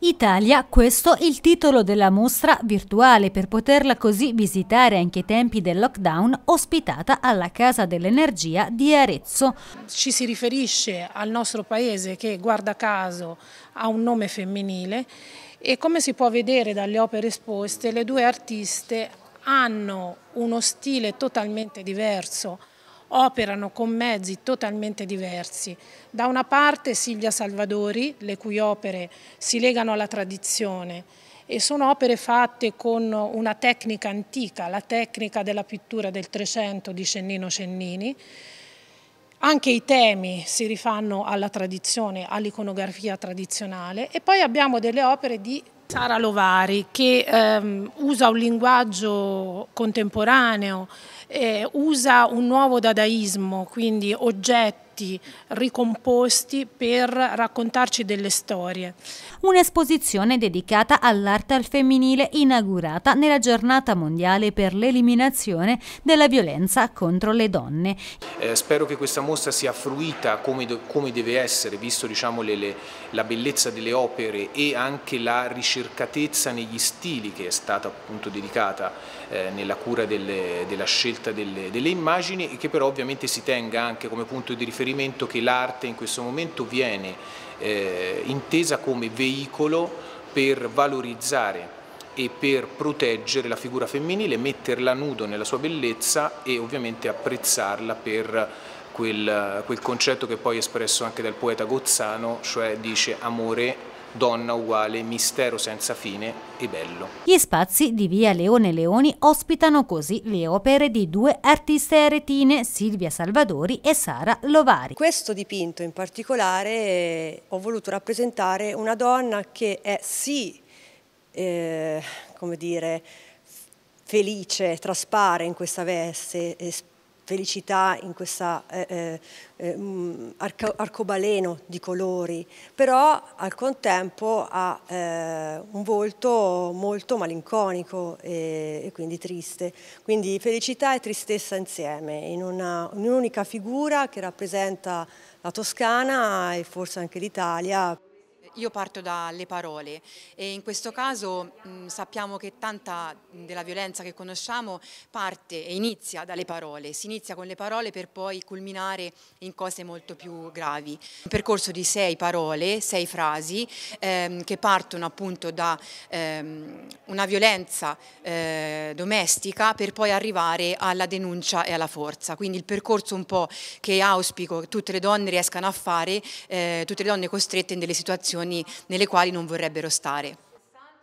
Italia, questo è il titolo della mostra virtuale per poterla così visitare anche ai tempi del lockdown ospitata alla Casa dell'Energia di Arezzo. Ci si riferisce al nostro paese che guarda caso ha un nome femminile e come si può vedere dalle opere esposte le due artiste hanno uno stile totalmente diverso operano con mezzi totalmente diversi. Da una parte Silvia Salvadori, le cui opere si legano alla tradizione e sono opere fatte con una tecnica antica, la tecnica della pittura del Trecento di Cennino Cennini, anche i temi si rifanno alla tradizione, all'iconografia tradizionale e poi abbiamo delle opere di Sara Lovari che ehm, usa un linguaggio contemporaneo, eh, usa un nuovo dadaismo, quindi oggetti oggetti ricomposti per raccontarci delle storie. Un'esposizione dedicata all'arte al femminile inaugurata nella giornata mondiale per l'eliminazione della violenza contro le donne. Eh, spero che questa mostra sia fruita come, come deve essere, visto diciamo, le, le, la bellezza delle opere e anche la ricercatezza negli stili che è stata appunto dedicata eh, nella cura delle, della scelta delle, delle immagini e che però ovviamente si tenga anche come punto di riferimento riferimento che l'arte in questo momento viene eh, intesa come veicolo per valorizzare e per proteggere la figura femminile, metterla nudo nella sua bellezza e ovviamente apprezzarla per quel, quel concetto che poi è espresso anche dal poeta Gozzano, cioè dice amore donna uguale, mistero senza fine e bello. Gli spazi di via Leone Leoni ospitano così le opere di due artiste aretine, Silvia Salvadori e Sara Lovari. Questo dipinto in particolare eh, ho voluto rappresentare una donna che è sì, eh, come dire, felice, traspare in questa veste, felicità in questo eh, eh, eh mm, arco, arcobaleno di colori, però al contempo ha eh, un volto molto malinconico e, e, quindi triste. Quindi felicità e tristezza insieme, in un'unica figura che rappresenta la Toscana e forse anche l'Italia io parto dalle parole e in questo caso mh, mm, sappiamo che tanta mm, della violenza che conosciamo parte e inizia dalle parole, si inizia con le parole per poi culminare in cose molto più gravi. Un percorso di sei parole, sei frasi ehm, che partono appunto da ehm, una violenza eh, domestica per poi arrivare alla denuncia e alla forza, quindi il percorso un po' che auspico che tutte le donne riescano a fare, eh, tutte le donne costrette in delle situazioni situazioni nelle quali non vorrebbero stare.